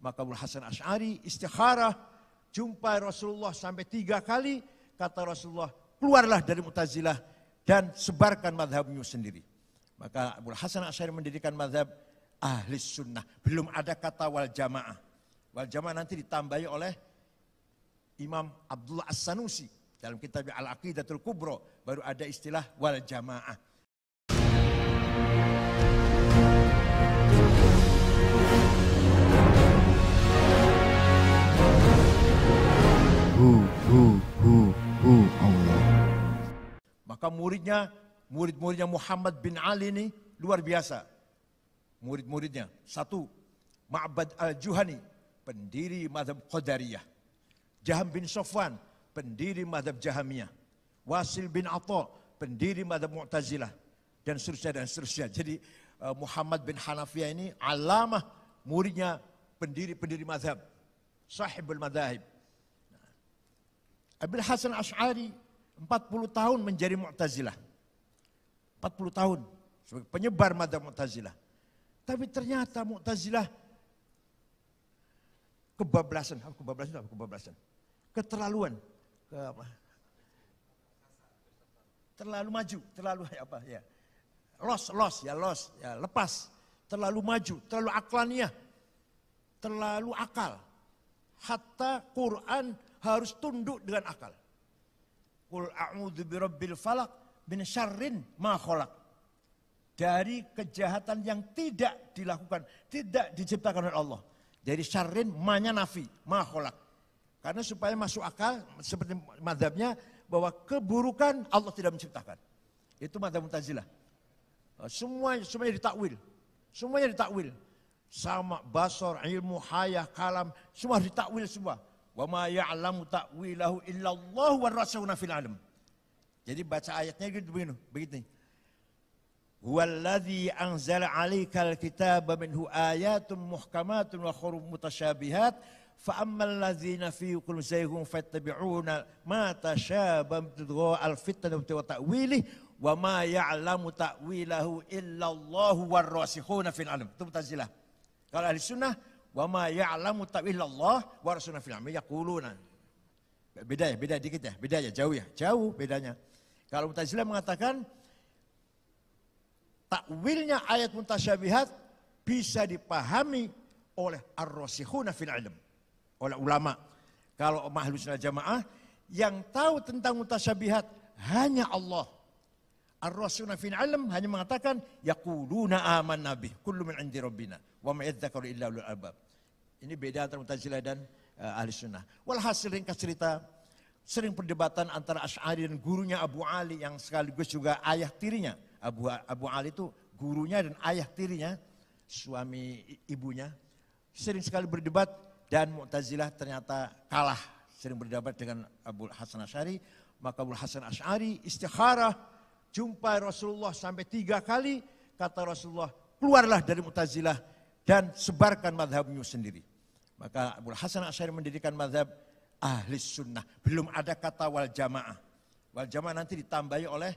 Maka Abu Hasan Ash'ari istikharah, jumpai Rasulullah sampai tiga kali, kata Rasulullah, keluarlah dari mutazilah dan sebarkan madhabmu sendiri. Maka Abu Hasan Ash'ari mendirikan madhab ahli sunnah. Belum ada kata wal jamaah. Wal jamaah nanti ditambahi oleh Imam Abdullah As-Sanusi. Dalam kitab Al-Aqidatul Kubro baru ada istilah wal jamaah. hu hu hu hu Allah. Maka muridnya, murid-muridnya Muhammad bin Ali ini luar biasa. Murid-muridnya, satu, Ma'bad al-Juhani, pendiri madhab Qadariyah. Jaham bin Sofwan, pendiri madhab Jahamiyah. Wasil bin Atta, pendiri madhab Mu'tazilah. Dan seterusnya, dan seterusnya. Jadi eh, Muhammad bin Hanafiyah ini alamah muridnya pendiri-pendiri madhab. Sahibul madhab. Abil Hasan Ash'ari 40 tahun menjadi Mu'tazilah. 40 tahun sebagai penyebar madhab Mu'tazilah. Tapi ternyata Mu'tazilah kebablasan, kebablasan apa kebablasan? Keterlaluan. Ke apa? Terlalu maju, terlalu apa ya? Los, los ya los, ya lepas. Terlalu maju, terlalu aklaniah. terlalu akal. Hatta Quran harus tunduk dengan akal. Kul a'udzu birabbil falak min syarrin ma khalaq. Dari kejahatan yang tidak dilakukan, tidak diciptakan oleh Allah. Dari syarrin manya nafi, ma khalaq. Karena supaya masuk akal seperti madhabnya bahwa keburukan Allah tidak menciptakan. Itu madhab mutazilah. Eh, semua semuanya ditakwil. Semuanya ditakwil. Sama basor, ilmu, hayah, kalam, semua ditakwil semua. Wa ma ya'lamu ta'wilahu illallah wa rasuluna fil alam. Jadi baca ayatnya gitu begini, begini. Huwallazi anzala 'alaikal kitaba minhu ayatun muhkamatun wa hurum mutasyabihat fa ammal ladzina fi qulubihim zayghun fattabi'una ma tashabam tidgha al fitnah wa ta'wili wa ma ya'lamu ta'wilahu illallah warrasikhuna fil alam. Itu mutazilah. Kalau ahli sunnah Wa ma ya'lamu ta'wilallah wa rasulna fil amri yaquluna. Beda ya, beda dikit ya, beda ya, jauh ya, jauh bedanya. Kalau Mu'tazilah mengatakan takwilnya ayat mutasyabihat bisa dipahami oleh ar-rasikhuna fil ilm, oleh ulama. Kalau mahlus jamaah yang tahu tentang mutasyabihat hanya Allah. Ar-rasikhuna fil ilm hanya mengatakan yaquluna aman nabi kullu min indi rabbina. Wa ma'idhakaru illa ulul albab. Ini beda antara Mu'tazilah dan uh, Ahli Sunnah. Walhasil ringkas cerita, sering perdebatan antara Ash'ari dan gurunya Abu Ali yang sekaligus juga ayah tirinya. Abu, Abu Ali itu gurunya dan ayah tirinya, suami ibunya. Sering sekali berdebat dan Mu'tazilah ternyata kalah. Sering berdebat dengan Abu Hasan Ash'ari. Maka Abu Hasan Ash'ari istikharah jumpa Rasulullah sampai tiga kali. Kata Rasulullah, keluarlah dari Mu'tazilah dan sebarkan madhabmu sendiri. Maka Abu Hasan Asyari mendirikan madhab ahli sunnah. Belum ada kata wal jamaah. Wal jamaah nanti ditambahi oleh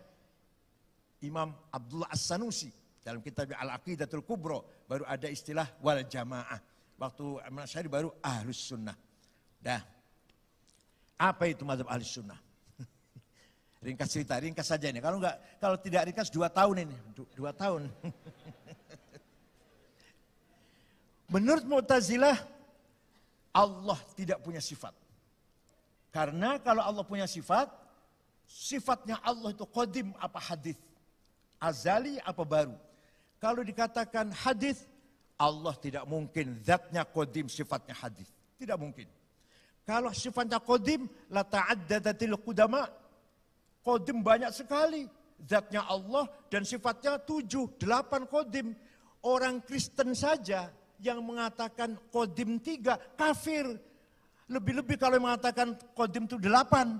Imam Abdullah As-Sanusi. Dalam kitab Al-Aqidatul Kubro baru ada istilah wal jamaah. Waktu Imam Asyari baru ahli sunnah. Dah. Apa itu madhab ahli sunnah? ringkas cerita, ringkas saja ini. Kalau enggak, kalau tidak ringkas dua tahun ini. dua tahun. Menurut Mu'tazilah, Allah tidak punya sifat. Karena kalau Allah punya sifat, sifatnya Allah itu kodim apa hadis, azali apa baru. Kalau dikatakan hadis, Allah tidak mungkin zatnya kodim, sifatnya hadis. Tidak mungkin. Kalau sifatnya kodim, la ta'addadatil qudama. Kodim banyak sekali. Zatnya Allah dan sifatnya tujuh, delapan kodim. Orang Kristen saja yang mengatakan kodim tiga kafir. Lebih-lebih kalau mengatakan kodim itu delapan.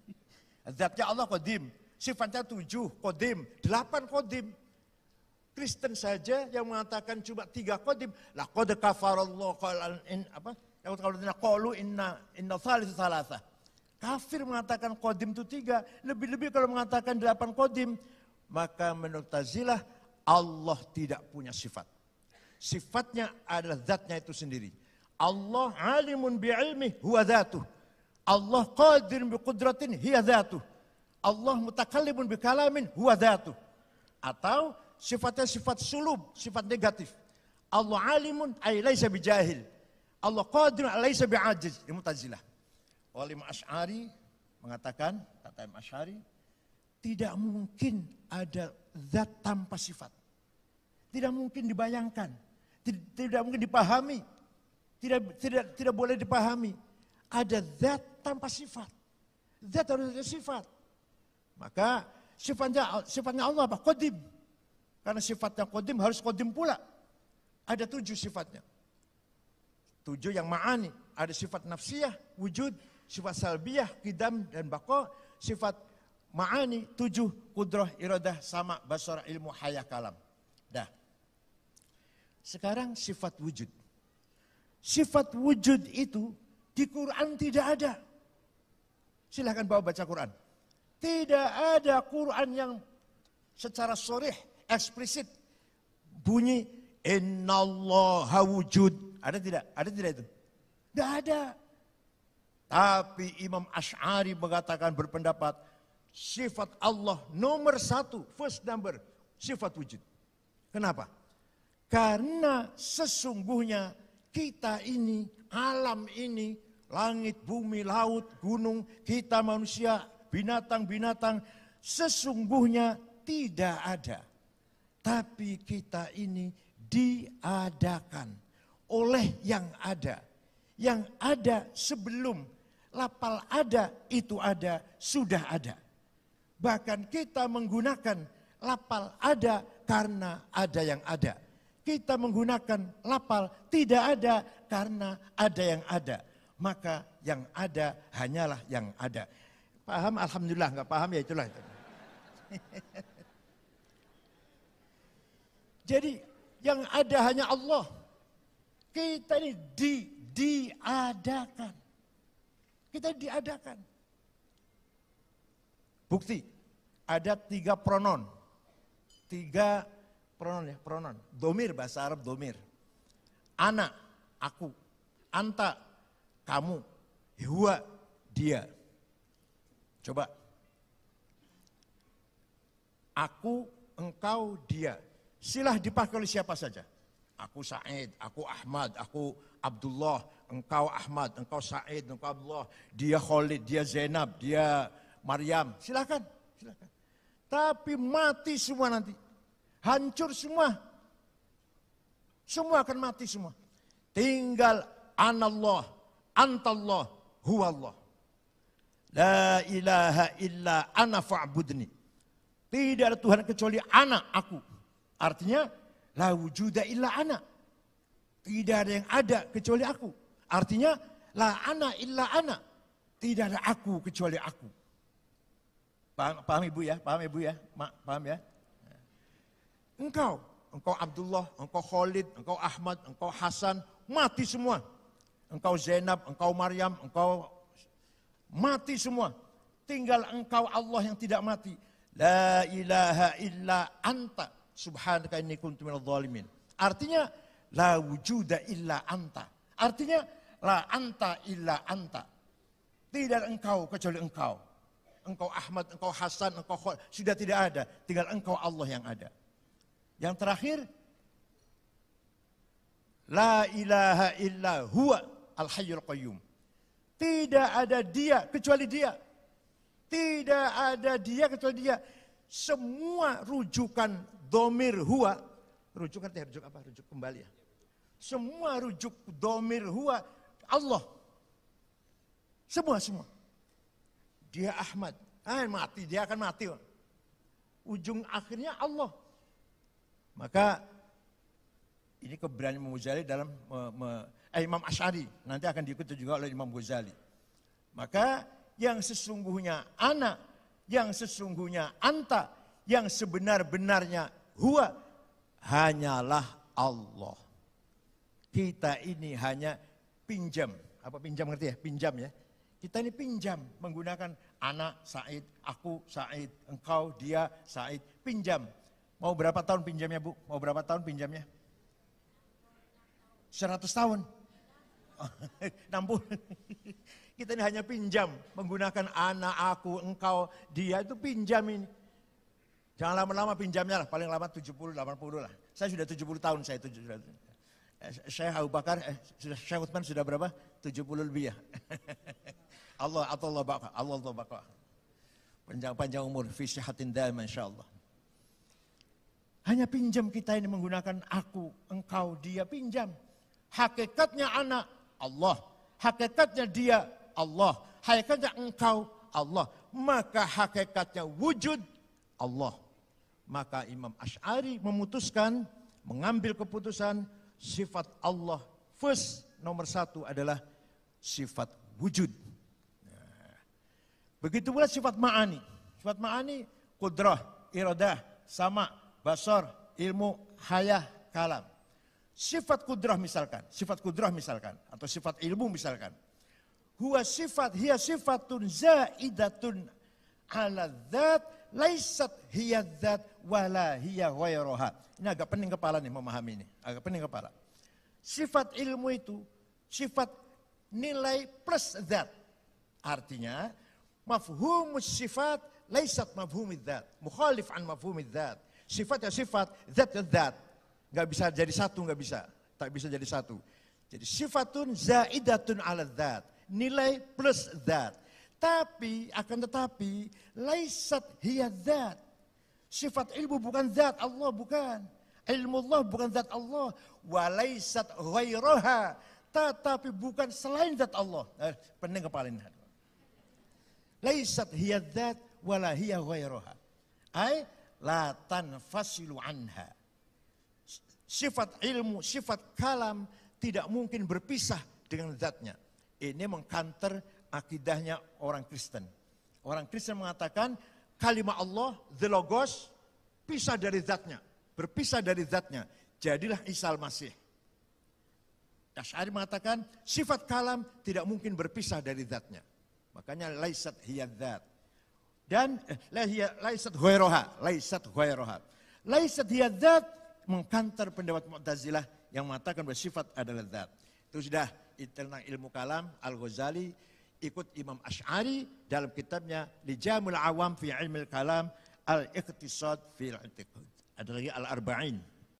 Zatnya Allah kodim, sifatnya tujuh kodim, delapan kodim. Kristen saja yang mengatakan cuma tiga kodim. Lah kode kafar Allah. apa? Kalau kolu inna inna thalith thalatha. Kafir mengatakan kodim itu tiga, lebih-lebih kalau mengatakan delapan kodim. Maka menurut Tazilah Allah tidak punya sifat. Sifatnya adalah zatnya itu sendiri. Allah alimun bi ilmi, huwa zatuh. Allah qadir bi qudratin hiya zatuh. Allah mutakallimun bi kalamin huwa zatuh. Atau sifatnya sifat sulub, sifat negatif. Allah alimun ay laisa jahil, Allah qadir laisa ajiz. Ini mutazilah. Walim Ashari mengatakan, kata Imam Ashari, tidak mungkin ada zat tanpa sifat. Tidak mungkin dibayangkan tidak mungkin dipahami. Tidak tidak tidak boleh dipahami. Ada zat tanpa sifat. Zat harus ada sifat. Maka sifatnya sifatnya Allah apa? Qadim. Karena sifatnya qadim harus qadim pula. Ada tujuh sifatnya. Tujuh yang ma'ani. Ada sifat nafsiyah, wujud, sifat salbiyah, kidam, dan bako. Sifat ma'ani, tujuh, kudroh, irodah sama, basar, ilmu, hayah, kalam. Sekarang sifat wujud. Sifat wujud itu di Quran tidak ada. Silahkan bawa baca Quran. Tidak ada Quran yang secara sorih, eksplisit bunyi innallaha wujud. Ada tidak? Ada tidak itu? Tidak ada. Tapi Imam Ash'ari mengatakan berpendapat sifat Allah nomor satu, first number, sifat wujud. Kenapa? Karena sesungguhnya kita ini, alam ini, langit, bumi, laut, gunung, kita manusia, binatang-binatang, sesungguhnya tidak ada. Tapi kita ini diadakan oleh yang ada. Yang ada sebelum lapal ada itu ada, sudah ada. Bahkan kita menggunakan lapal ada karena ada yang ada kita menggunakan lapal, tidak ada karena ada yang ada. Maka yang ada hanyalah yang ada. Paham? Alhamdulillah, nggak paham ya itulah. Itu. Jadi yang ada hanya Allah. Kita ini di diadakan. Kita diadakan. Bukti ada tiga pronon, tiga Pronon ya, pronon. Domir bahasa Arab domir. Anak, aku. Anta, kamu. Hua, dia. Coba. Aku, engkau, dia. Silah dipakai oleh siapa saja. Aku Said, aku Ahmad, aku Abdullah, engkau Ahmad, engkau Said, engkau Abdullah, dia Khalid, dia Zainab, dia Maryam. Silahkan, silahkan. Tapi mati semua nanti hancur semua. Semua akan mati semua. Tinggal anallah, antallah, huwallah. La ilaha illa ana fa'budni. Tidak ada Tuhan kecuali anak aku. Artinya, la wujuda illa anak. Tidak ada yang ada kecuali aku. Artinya, la ana illa anak. Tidak ada aku kecuali aku. Paham, paham ibu ya? Paham ibu ya? Mak, paham ya? Engkau, engkau Abdullah, engkau Khalid, engkau Ahmad, engkau Hasan, mati semua. Engkau Zainab, engkau Maryam, engkau mati semua. Tinggal engkau Allah yang tidak mati. La ilaha illa anta subhanaka inni kuntu zalimin. Artinya la wujuda illa anta. Artinya la anta illa anta. Tidak engkau kecuali engkau. Engkau Ahmad, engkau Hasan, engkau Khol, sudah tidak ada. Tinggal engkau Allah yang ada. Yang terakhir, La ilaha illa huwa al hayyul qayyum. Tidak ada dia kecuali dia. Tidak ada dia kecuali dia. Semua rujukan domir huwa. Rujukan teh rujuk apa? Rujuk kembali ya. Semua rujuk domir huwa Allah. Semua semua. Dia Ahmad. Ah mati, dia akan mati. Ujung akhirnya Allah. Maka ini keberanian Imam Ghazali dalam me, me, eh, Imam Ash'ari nanti akan diikuti juga oleh Imam Ghazali. Maka yang sesungguhnya anak, yang sesungguhnya anta, yang sebenar-benarnya huwa hanyalah Allah. Kita ini hanya pinjam. Apa pinjam ngerti ya? Pinjam ya. Kita ini pinjam menggunakan anak Said, aku Said, engkau dia Said, pinjam Mau berapa tahun pinjamnya Bu? Mau berapa tahun pinjamnya? 100 tahun. 60. Kita ini hanya pinjam. Menggunakan anak, aku, engkau, dia itu pinjam ini. Jangan lama-lama pinjamnya lah. Paling lama 70, 80 lah. Saya sudah 70 tahun saya. saya Abu Bakar, eh, sudah, Syekh Uthman sudah berapa? 70 lebih ya. Allah atau Allah Allah, Allah Allah Allah, Panjang-panjang umur, Allah, Allah, daim insyaAllah. Hanya pinjam kita ini menggunakan aku, engkau, dia pinjam. Hakikatnya anak Allah, hakikatnya dia Allah, hakikatnya engkau Allah. Maka hakikatnya wujud Allah. Maka Imam Ash'ari memutuskan, mengambil keputusan sifat Allah first nomor satu adalah sifat wujud. begitu pula sifat ma'ani. Sifat ma'ani kudrah, iradah, sama, Basor ilmu, hayah, kalam. Sifat kudrah misalkan, sifat kudrah misalkan, atau sifat ilmu misalkan. Huwa sifat, hiya sifatun zaidatun ala dhat, laisat hiya dzat wala hiya ghairuha. Ini agak pening kepala nih memahami ini, agak pening kepala. Sifat ilmu itu sifat nilai plus dhat. Artinya mafhumus sifat laisat mafhumid dhat, mukhalif an mafhumid dhat sifat ya sifat, that ya that Gak bisa jadi satu, gak bisa. Tak bisa jadi satu. Jadi sifatun zaidatun ala zat. Nilai plus that Tapi, akan tetapi, laisat hiya that Sifat ilmu bukan zat Allah, bukan. Ilmu Allah bukan zat Allah. Walaisat ghairaha. Tetapi bukan selain zat Allah. Eh, pening kepala ini. Laisat hiya zat wala hiya ghairaha. Ay, la tanfasilu anha. Sifat ilmu, sifat kalam tidak mungkin berpisah dengan zatnya. Ini mengkanter akidahnya orang Kristen. Orang Kristen mengatakan kalimat Allah, the logos, pisah dari zatnya. Berpisah dari zatnya. Jadilah Isa Al-Masih. Asy'ari mengatakan sifat kalam tidak mungkin berpisah dari zatnya. Makanya laisat hiyadzat. Dan eh, laisat huairoha, laisat huairoha. Laisat hiya zat mengkantar pendapat Mu'tazilah yang mengatakan bahwa sifat adalah zat. Itu sudah tentang ilmu kalam Al-Ghazali ikut Imam Ash'ari dalam kitabnya Lijamul Awam fi Ilmil Kalam Al-Iqtisad fi Al-Iqtisad. Ada lagi Al-Arba'in